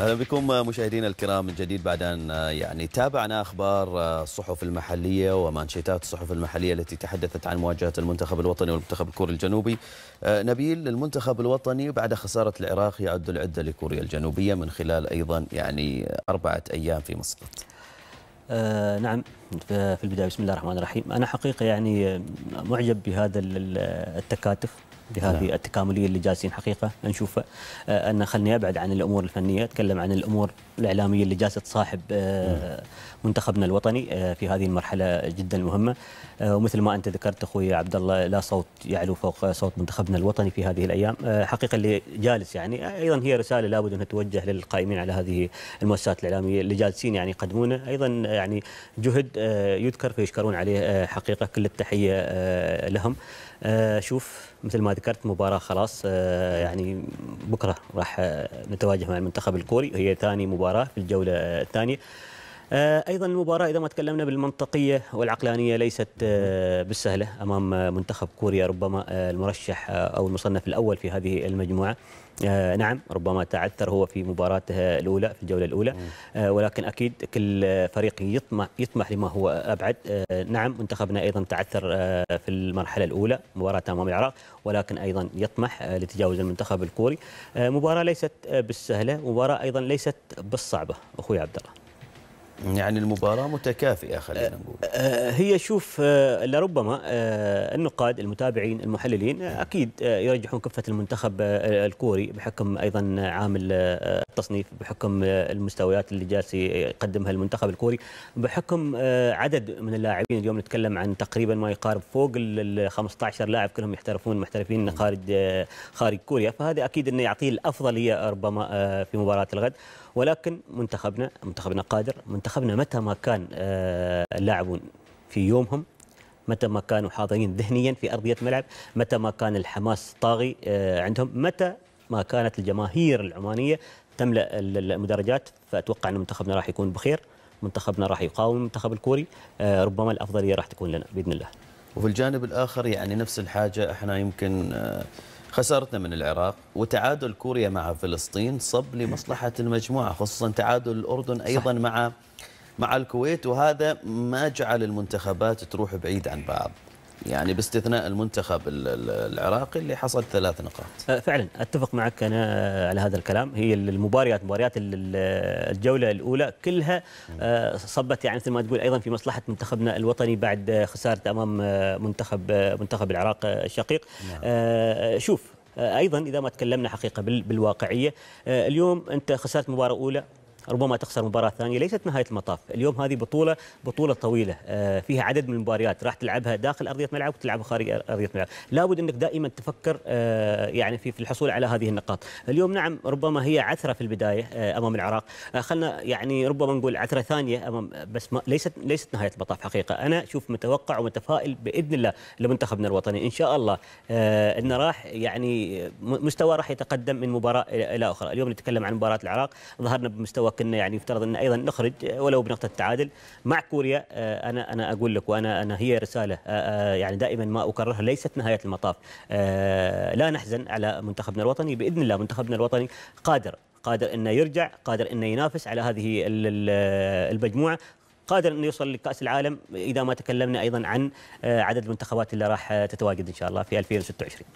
اهلا بكم مشاهدينا الكرام من جديد بعد ان آه، يعني تابعنا اخبار آه، الصحف المحليه ومانشيتات الصحف المحليه التي تحدثت عن مواجهه المنتخب الوطني والمنتخب الكوري الجنوبي. آه، نبيل المنتخب الوطني بعد خساره العراق يعد العده لكوريا الجنوبيه من خلال ايضا يعني اربعه ايام في مسقط. آه نعم في البدايه بسم الله الرحمن الرحيم انا حقيقه يعني معجب بهذا التكاتف بهذه نعم. التكامليه اللي جالسين حقيقه نشوف آه، ان خلني ابعد عن الامور الفنيه اتكلم عن الامور الاعلاميه اللي جالسه تصاحب آه، نعم. منتخبنا الوطني آه، في هذه المرحله جدا مهمه ومثل ما انت ذكرت اخوي عبد الله لا صوت يعلو فوق صوت منتخبنا الوطني في هذه الايام حقيقه اللي جالس يعني ايضا هي رساله لابد ان توجه للقائمين على هذه المؤسسات الاعلاميه اللي جالسين يعني يقدمونه ايضا يعني جهد يذكر فيشكرون عليه حقيقه كل التحيه لهم شوف مثل ما ذكرت مباراه خلاص آه، يعني بكره راح آه، نتواجه مع المنتخب الكوري هي ثاني مباراه في الجوله الثانيه آه، ايضا المباراه اذا ما تكلمنا بالمنطقيه والعقلانيه ليست آه، بالسهله امام منتخب كوريا ربما آه، المرشح او المصنف الاول في هذه المجموعه نعم ربما تعثر هو في مباراته الاولى في الجوله الاولى ولكن اكيد كل فريق يطمح يطمح لما هو ابعد نعم منتخبنا ايضا تعثر في المرحله الاولى مباراه امام العراق ولكن ايضا يطمح لتجاوز المنتخب الكوري مباراه ليست بالسهله مباراه ايضا ليست بالصعبه اخوي عبد الله يعني المباراة متكافئة خلينا آه، نقول آه، هي شوف آه، لربما النقاد المتابعين المحللين أكيد يرجحون كفة المنتخب الكوري بحكم أيضا عامل التصنيف بحكم المستويات اللي جالس يقدمها المنتخب الكوري بحكم عدد من اللاعبين اليوم نتكلم عن تقريبا ما يقارب فوق ال 15 لاعب كلهم يحترفون محترفين خارج خارج كوريا فهذا أكيد أنه يعطيه الأفضلية ربما في مباراة الغد ولكن منتخبنا منتخبنا قادر منتخبنا منتخبنا متى ما كان آه، اللاعبون في يومهم متى ما كانوا حاضرين ذهنيا في أرضية الملعب متى ما كان الحماس طاغي آه، عندهم متى ما كانت الجماهير العمانية تملأ المدرجات فأتوقع أن منتخبنا راح يكون بخير منتخبنا راح يقاوم المنتخب الكوري آه، ربما الأفضلية راح تكون لنا بإذن الله وفي الجانب الآخر يعني نفس الحاجة احنا يمكن خسارتنا من العراق وتعادل كوريا مع فلسطين صب لمصلحة المجموعة خصوصا تعادل الأردن أيضا صح. مع مع الكويت وهذا ما جعل المنتخبات تروح بعيد عن بعض يعني باستثناء المنتخب العراقي اللي حصل ثلاث نقاط أه، فعلا اتفق معك انا على هذا الكلام هي المباريات مباريات الجوله الاولى كلها أه، صبت يعني مثل ما تقول ايضا في مصلحه منتخبنا الوطني بعد خسارته امام منتخب منتخب العراق الشقيق نعم. أه، شوف ايضا اذا ما تكلمنا حقيقه بالواقعيه اليوم انت خسرت مباراه اولى ربما تخسر مباراه ثانيه ليست نهايه المطاف اليوم هذه بطوله بطوله طويله آه، فيها عدد من المباريات راح تلعبها داخل ارضيه ملعب وتلعبها خارج ارضيه ملعب لابد انك دائما تفكر آه، يعني في الحصول على هذه النقاط اليوم نعم ربما هي عثره في البدايه آه، امام العراق خلنا يعني ربما نقول عثره ثانيه امام بس ما ليست ليست نهايه المطاف حقيقه انا اشوف متوقع ومتفائل باذن الله لمنتخبنا الوطني ان شاء الله انه راح يعني مستوى راح يتقدم من مباراه الى اخرى اليوم نتكلم عن مباراه العراق ظهرنا بمستوى السبق انه يعني يفترض ان ايضا نخرج ولو بنقطه تعادل مع كوريا آه، انا انا اقول لك وانا انا هي رساله آه، آه، يعني دائما ما اكررها ليست نهايه المطاف لا نحزن على منتخبنا الوطني باذن الله منتخبنا الوطني قادر قادر انه يرجع قادر انه ينافس على هذه المجموعه قادر انه يوصل لكاس العالم اذا ما تكلمنا ايضا عن عدد المنتخبات اللي راح تتواجد ان شاء الله في 2026